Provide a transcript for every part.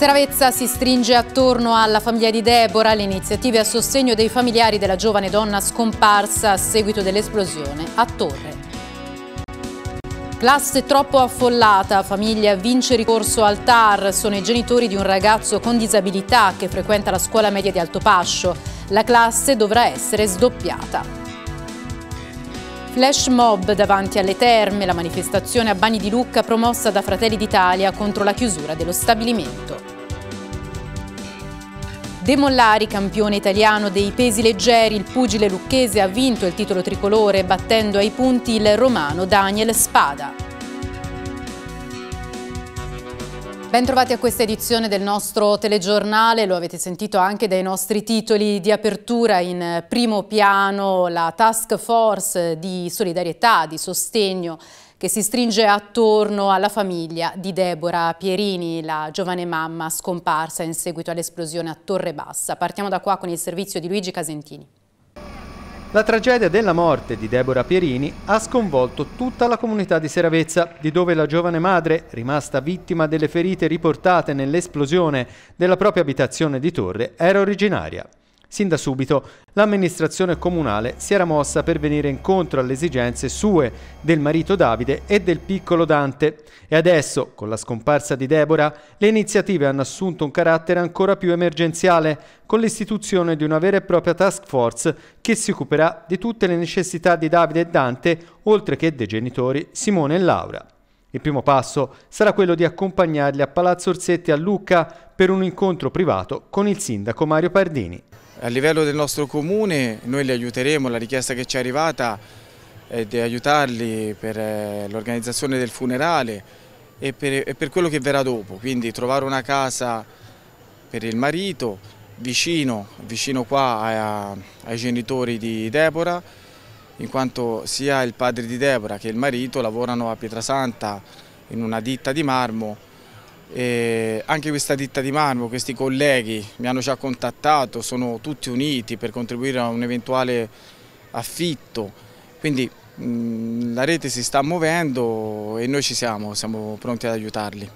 Seravezza si stringe attorno alla famiglia di Deborah, le iniziative a sostegno dei familiari della giovane donna scomparsa a seguito dell'esplosione a Torre. Classe troppo affollata, famiglia vince ricorso al TAR, sono i genitori di un ragazzo con disabilità che frequenta la scuola media di Altopascio. La classe dovrà essere sdoppiata. Flash mob davanti alle terme, la manifestazione a Bani di Lucca promossa da Fratelli d'Italia contro la chiusura dello stabilimento. Demollari, campione italiano dei pesi leggeri, il pugile lucchese ha vinto il titolo tricolore battendo ai punti il romano Daniel Spada. Bentrovati a questa edizione del nostro telegiornale, lo avete sentito anche dai nostri titoli di apertura in primo piano, la task force di solidarietà, di sostegno che si stringe attorno alla famiglia di Deborah Pierini, la giovane mamma scomparsa in seguito all'esplosione a Torre Bassa. Partiamo da qua con il servizio di Luigi Casentini. La tragedia della morte di Deborah Pierini ha sconvolto tutta la comunità di Seravezza, di dove la giovane madre, rimasta vittima delle ferite riportate nell'esplosione della propria abitazione di torre, era originaria. Sin da subito l'amministrazione comunale si era mossa per venire incontro alle esigenze sue, del marito Davide e del piccolo Dante e adesso, con la scomparsa di Deborah, le iniziative hanno assunto un carattere ancora più emergenziale, con l'istituzione di una vera e propria task force che si occuperà di tutte le necessità di Davide e Dante, oltre che dei genitori Simone e Laura. Il primo passo sarà quello di accompagnarli a Palazzo Orsetti a Lucca per un incontro privato con il sindaco Mario Pardini. A livello del nostro comune noi li aiuteremo, la richiesta che ci è arrivata è di aiutarli per eh, l'organizzazione del funerale e per, e per, quello che verrà dopo, quindi trovare una casa per il marito vicino, vicino qua a, ai genitori di Deborah, in quanto sia il padre di Deborah che il marito lavorano a Pietrasanta in una ditta di marmo e anche questa ditta di marmo, questi colleghi mi hanno già contattato, sono tutti uniti per contribuire a un eventuale affitto, quindi mh, mm, la rete si sta muovendo e noi ci siamo, siamo pronti ad aiutarli.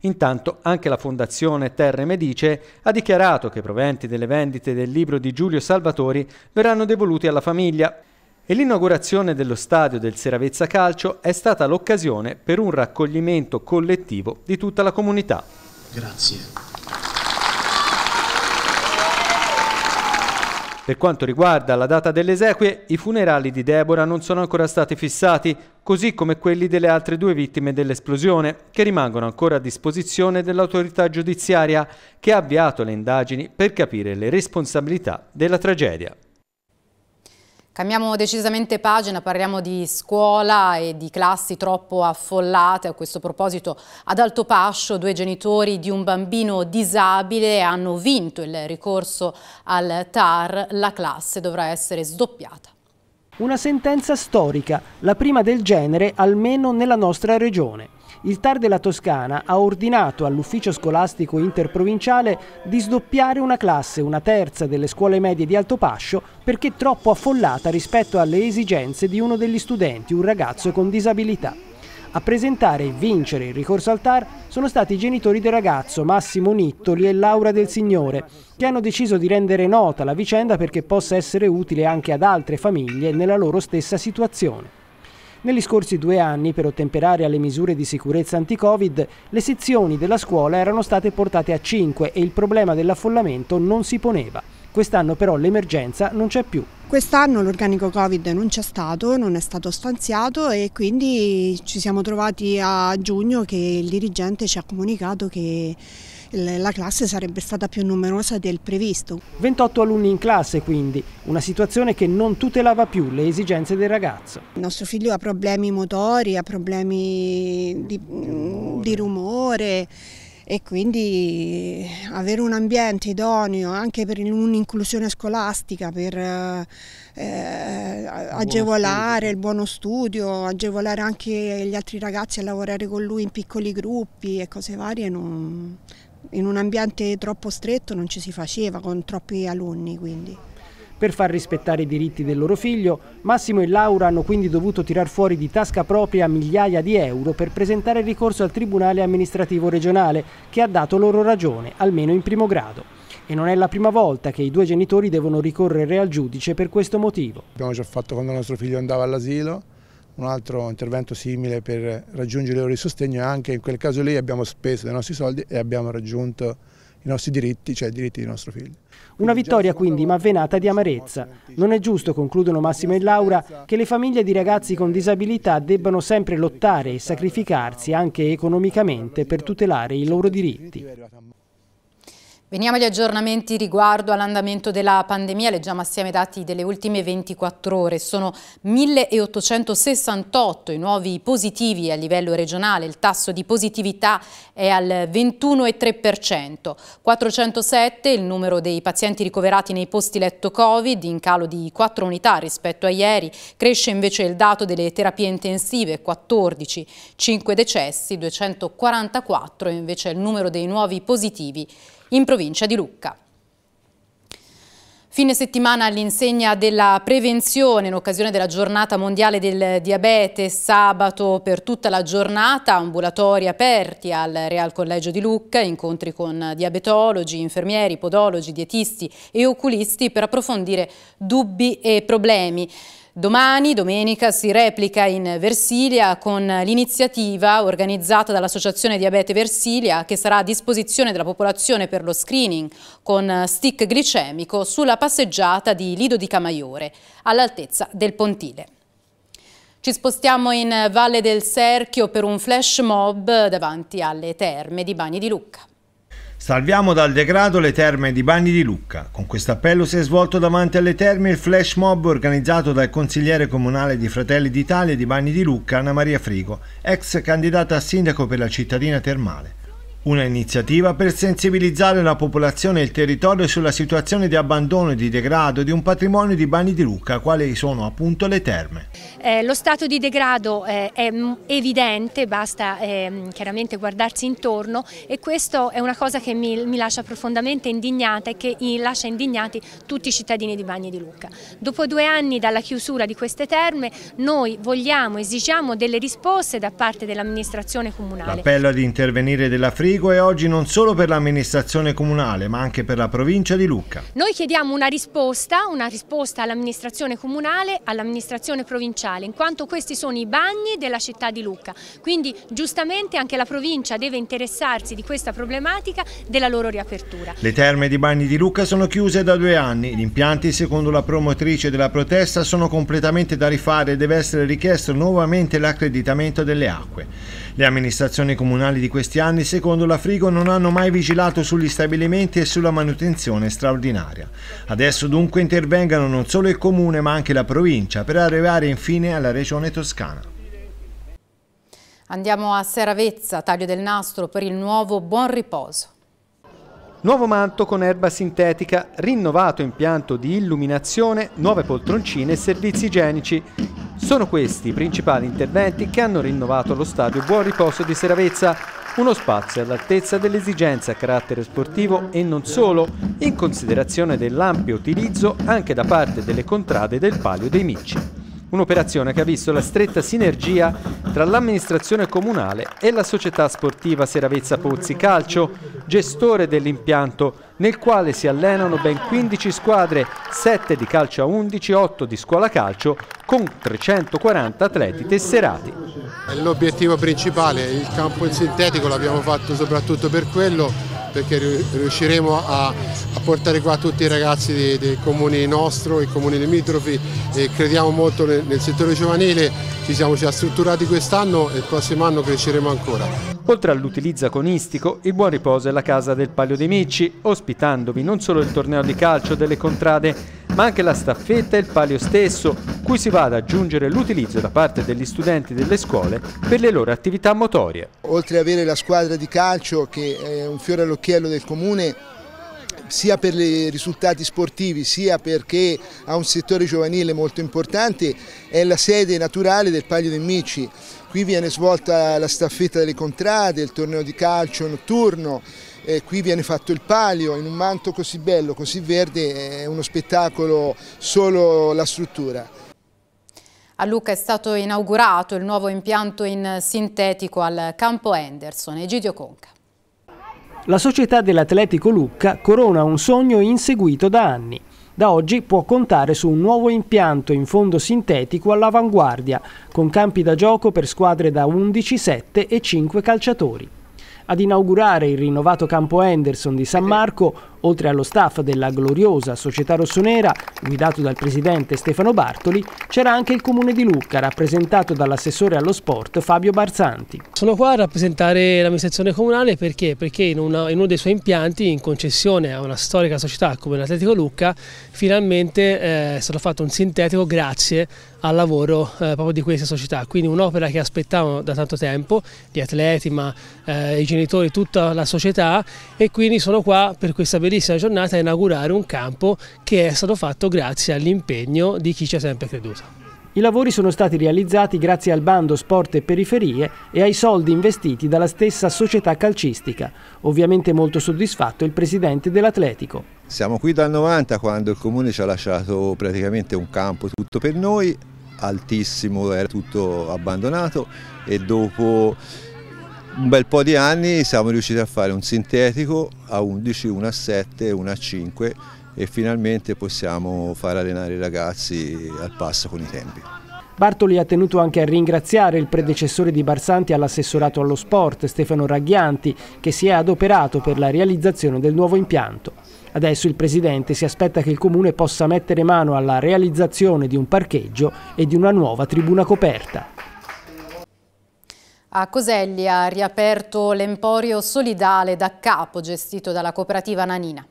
Intanto anche la Fondazione Terre Medice ha dichiarato che i proventi delle vendite del libro di Giulio Salvatori verranno devoluti alla famiglia e l'inaugurazione dello stadio del Seravezza Calcio è stata l'occasione per un raccoglimento collettivo di tutta la comunità. Grazie. Per quanto riguarda la data delle esequie, i funerali di Deborah non sono ancora stati fissati, così come quelli delle altre due vittime dell'esplosione, che rimangono ancora a disposizione dell'autorità giudiziaria, che ha avviato le indagini per capire le responsabilità della tragedia. Cambiamo decisamente pagina, parliamo di scuola e di classi troppo affollate. A questo proposito, ad Alto Pascio, due genitori di un bambino disabile hanno vinto il ricorso al TAR. La classe dovrà essere sdoppiata. Una sentenza storica, la prima del genere almeno nella nostra regione il TAR della Toscana ha ordinato all'ufficio scolastico interprovinciale di sdoppiare una classe, una terza delle scuole medie di Altopascio, perché troppo affollata rispetto alle esigenze di uno degli studenti, un ragazzo con disabilità. A presentare e vincere il ricorso al TAR sono stati i genitori del ragazzo Massimo Nittoli e Laura del Signore, che hanno deciso di rendere nota la vicenda perché possa essere utile anche ad altre famiglie nella loro stessa situazione. Negli scorsi due anni, per ottemperare alle misure di sicurezza anti-Covid, le sezioni della scuola erano state portate a 5 e il problema dell'affollamento non si poneva. Quest'anno però l'emergenza non c'è più. Quest'anno l'organico Covid non c'è stato, non è stato stanziato e quindi ci siamo trovati a giugno che il dirigente ci ha comunicato che la classe sarebbe stata più numerosa del previsto. 28 alunni in classe quindi, una situazione che non tutelava più le esigenze del ragazzo. Il nostro figlio ha problemi motori, ha problemi di, mm, di rumore e quindi avere un ambiente idoneo anche per un'inclusione scolastica, per eh, agevolare il buono studio, agevolare anche gli altri ragazzi a lavorare con lui in piccoli gruppi e cose varie, non, in un ambiente troppo stretto non ci si faceva con troppi alunni quindi. Per far rispettare i diritti del loro figlio, Massimo e Laura hanno quindi dovuto tirar fuori di tasca propria migliaia di euro per presentare ricorso al Tribunale amministrativo regionale, che ha dato loro ragione, almeno in primo grado. E non è la prima volta che i due genitori devono ricorrere al giudice per questo motivo. Abbiamo già fatto quando nostro figlio andava all'asilo, un altro intervento simile per raggiungere le ore sostegno e anche in quel caso lì abbiamo speso dei nostri soldi e abbiamo raggiunto i nostri diritti, cioè i diritti dei nostri figli. Una vittoria quindi ma venata di amarezza. Non è giusto, concludono Massimo e Laura, che le famiglie di ragazzi con disabilità debbano sempre lottare e sacrificarsi anche economicamente per tutelare i loro diritti. Veniamo agli aggiornamenti riguardo all'andamento della pandemia, leggiamo assieme i dati delle ultime 24 ore, sono 1868 i nuovi positivi a livello regionale, il tasso di positività è al 21,3%, 407 il numero dei pazienti ricoverati nei posti letto Covid in calo di 4 unità rispetto a ieri, cresce invece il dato delle terapie intensive 14, 5 decessi, 244 invece il numero dei nuovi positivi in provincia di Lucca. Fine settimana all'insegna della prevenzione in occasione della giornata mondiale del diabete, sabato per tutta la giornata, ambulatori aperti al Real Collegio di Lucca, incontri con diabetologi, infermieri, podologi, dietisti e oculisti per approfondire dubbi e problemi. Domani, domenica, si replica in Versilia con l'iniziativa organizzata dall'Associazione Diabete Versilia che sarà a disposizione della popolazione per lo screening con stick glicemico sulla passeggiata di Lido di Camaiore all'altezza del Pontile. Ci spostiamo in Valle del Serchio per un flash mob davanti alle terme di Bagni di Lucca. Salviamo dal degrado le terme di Bagni di Lucca. Con questo appello si è svolto davanti alle terme il flash mob organizzato dal consigliere comunale di Fratelli d'Italia di Bagni di Lucca, Anna Maria Frigo, ex candidata a sindaco per la cittadina termale. Una iniziativa per sensibilizzare la popolazione e il territorio sulla situazione di abbandono e di degrado di un patrimonio di Bani di Lucca, quali sono appunto le terme. Eh, lo stato di degrado eh, è evidente, basta eh, chiaramente guardarsi intorno e questo è una cosa che mi, mi, lascia profondamente indignata e che lascia indignati tutti i cittadini di Bani di Lucca. Dopo due anni dalla chiusura di queste terme noi vogliamo, esigiamo delle risposte da parte dell'amministrazione comunale. L'appello ad intervenire della Free Perico è oggi non solo per l'amministrazione comunale ma anche per la provincia di Lucca. Noi chiediamo una risposta, una risposta all'amministrazione comunale, all'amministrazione provinciale, in quanto questi sono i bagni della città di Lucca. Quindi giustamente anche la provincia deve interessarsi di questa problematica della loro riapertura. Le terme di bagni di Lucca sono chiuse da due anni. Gli impianti, secondo la promotrice della protesta, sono completamente da rifare e deve essere richiesto nuovamente l'accreditamento delle acque. Le amministrazioni comunali di questi anni, secondo la Frigo, non hanno mai vigilato sugli stabilimenti e sulla manutenzione straordinaria. Adesso dunque intervengano non solo il comune ma anche la provincia per arrivare infine alla regione toscana. Andiamo a Seravezza, taglio del nastro per il nuovo Buon Riposo. Nuovo manto con erba sintetica, rinnovato impianto di illuminazione, nuove poltroncine e servizi igienici. Sono questi i principali interventi che hanno rinnovato lo stadio Buon Riposo di Seravezza, uno spazio all'altezza delle esigenze a carattere sportivo e non solo, in considerazione dell'ampio utilizzo anche da parte delle contrade del Palio dei Micci. Un'operazione che ha visto la stretta sinergia tra l'amministrazione comunale e la società sportiva Seravezza Pozzi Calcio, gestore dell'impianto nel quale si allenano ben 15 squadre, 7 di calcio a 11, 8 di scuola calcio, con 340 atleti tesserati. L'obiettivo principale, il campo in sintetico l'abbiamo fatto soprattutto per quello, perché riusciremo a portare qua tutti i ragazzi dei, dei comuni nostro i comuni limitrofi e crediamo molto nel, nel settore giovanile, ci siamo già strutturati quest'anno e il prossimo anno cresceremo ancora. Oltre all'utilizzo agonistico, il Buon Riposo è la casa del Palio dei Micci, ospitandovi non solo il torneo di calcio delle contrade, ma anche la staffetta e il palio stesso, cui si va ad aggiungere l'utilizzo da parte degli studenti delle scuole per le loro attività motorie. Oltre ad avere la squadra di calcio, che è un fiore all'occhiello del comune, sia per i risultati sportivi sia perché ha un settore giovanile molto importante, è la sede naturale del Paglio dei Mici. Qui viene svolta la staffetta delle contrade, il torneo di calcio notturno, eh, qui viene fatto il palio in un manto così bello, così verde, è uno spettacolo solo la struttura. A Luca è stato inaugurato il nuovo impianto in sintetico al campo Henderson, Egidio Conca. La società dell'Atletico Lucca corona un sogno inseguito da anni. Da oggi può contare su un nuovo impianto in fondo sintetico all'avanguardia, con campi da gioco per squadre da 11, 7 e 5 calciatori. Ad inaugurare il rinnovato campo Henderson di San Marco, oltre allo staff della gloriosa società rossonera, guidato dal presidente Stefano Bartoli, c'era anche il comune di Lucca, rappresentato dall'assessore allo sport Fabio Barzanti. Sono qua a rappresentare l'amministrazione comunale perché? Perché in, una, in, uno dei suoi impianti, in concessione a una storica società come l'Atletico Lucca, finalmente eh, è stato fatto un sintetico grazie al lavoro eh, proprio di questa società. Quindi un'opera che aspettavano da tanto tempo, gli atleti, ma eh, i genitori, tutta la società e quindi sono qua per questa bellissima bellissima giornata inaugurare un campo che è stato fatto grazie all'impegno di chi ci ha sempre creduto. I lavori sono stati realizzati grazie al bando Sport e Periferie e ai soldi investiti dalla stessa società calcistica. Ovviamente molto soddisfatto il presidente dell'Atletico. Siamo qui dal 90 quando il comune ci ha lasciato praticamente un campo tutto per noi, altissimo, era tutto abbandonato e dopo un bel po' di anni siamo riusciti a fare un sintetico a 11, 1 a 7, 1 a 5 e finalmente possiamo far allenare i ragazzi al passo con i tempi. Bartoli ha tenuto anche a ringraziare il predecessore di Barsanti all'assessorato allo sport, Stefano Raghianti, che si è adoperato per la realizzazione del nuovo impianto. Adesso il presidente si aspetta che il comune possa mettere mano alla realizzazione di un parcheggio e di una nuova tribuna coperta. A Coselli ha riaperto l'emporio solidale da capo gestito dalla cooperativa Nanina.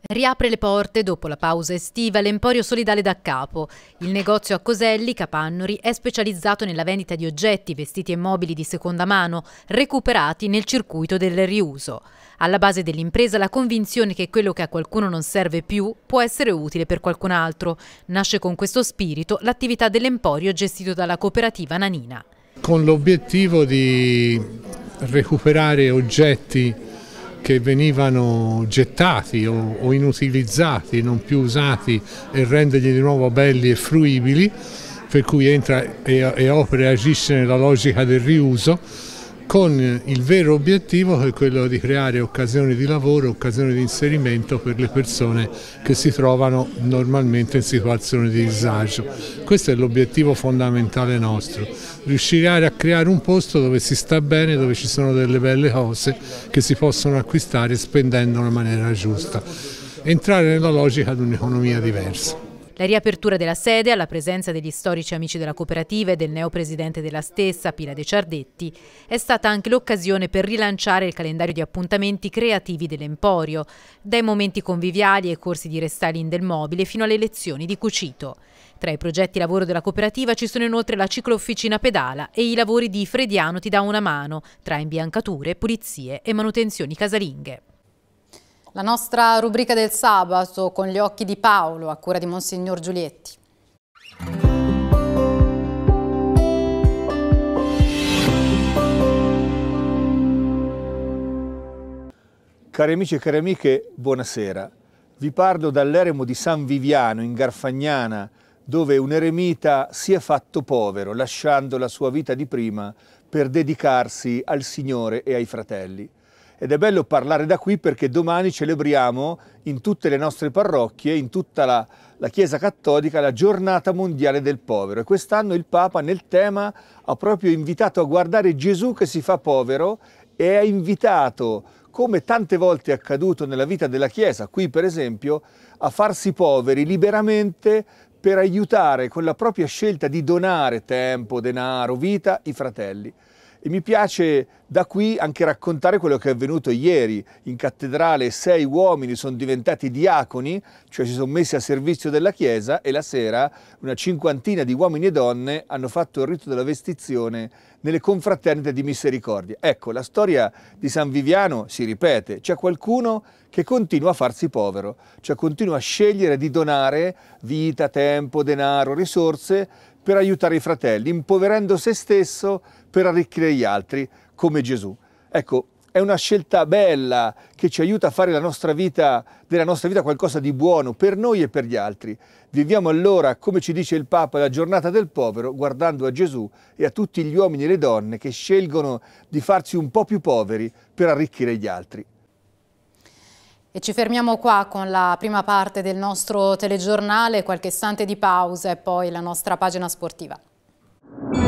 Riapre le porte dopo la pausa estiva l'Emporio Solidale da Capo. Il negozio a Coselli, Capannori, è specializzato nella vendita di oggetti, vestiti e mobili di seconda mano, recuperati nel circuito del riuso. Alla base dell'impresa la convinzione che quello che a qualcuno non serve più può essere utile per qualcun altro. Nasce con questo spirito l'attività dell'Emporio gestito dalla cooperativa Nanina con l'obiettivo di recuperare oggetti che venivano gettati o, inutilizzati, non più usati e renderli di nuovo belli e fruibili, per cui entra e, opera e agisce nella logica del riuso con il vero obiettivo che è quello di creare occasioni di lavoro, occasioni di inserimento per le persone che si trovano normalmente in situazioni di disagio. Questo è l'obiettivo fondamentale nostro, riuscire a creare un posto dove si sta bene, dove ci sono delle belle cose che si possono acquistare spendendo in maniera giusta, entrare nella logica di un'economia diversa. La riapertura della sede, alla presenza degli storici amici della cooperativa e del neopresidente della stessa, Pila De Ciardetti, è stata anche l'occasione per rilanciare il calendario di appuntamenti creativi dell'Emporio, dai momenti conviviali e corsi di restyling del mobile fino alle lezioni di cucito. Tra i progetti lavoro della cooperativa ci sono inoltre la ciclofficina pedala e i lavori di Frediano ti dà una mano, tra imbiancature, pulizie e manutenzioni casalinghe. La nostra rubrica del sabato con gli occhi di Paolo a cura di Monsignor Giulietti. Cari amici e cari amiche, buonasera. Vi parlo dall'eremo di San Viviano in Garfagnana, dove un eremita si è fatto povero, lasciando la sua vita di prima per dedicarsi al Signore e ai fratelli ed è bello parlare da qui perché domani celebriamo in tutte le nostre parrocchie, in tutta la, la Chiesa Cattolica, la giornata mondiale del povero e quest'anno il Papa nel tema ha proprio invitato a guardare Gesù che si fa povero e ha invitato come tante volte è accaduto nella vita della Chiesa, qui per esempio, a farsi poveri liberamente per aiutare con la propria scelta di donare tempo, denaro, vita i fratelli. E mi piace da qui anche raccontare quello che è avvenuto ieri. In cattedrale sei uomini sono diventati diaconi, cioè si sono messi a servizio della Chiesa e la sera una cinquantina di uomini e donne hanno fatto il rito della vestizione nelle confraternite di misericordia. Ecco, la storia di San Viviano si ripete. C'è qualcuno che continua a farsi povero, cioè continua a scegliere di donare vita, tempo, denaro, risorse per aiutare i fratelli, impoverendo se stesso per arricchire gli altri come Gesù. Ecco, è una scelta bella che ci aiuta a fare della nostra vita, della nostra vita qualcosa di buono per noi e per gli altri. Viviamo allora, come ci dice il Papa, la giornata del povero guardando a Gesù e a tutti gli uomini e le donne che scelgono di farsi un po' più poveri per arricchire gli altri. E ci fermiamo qua con la prima parte del nostro telegiornale, qualche istante di pausa e poi la nostra pagina sportiva.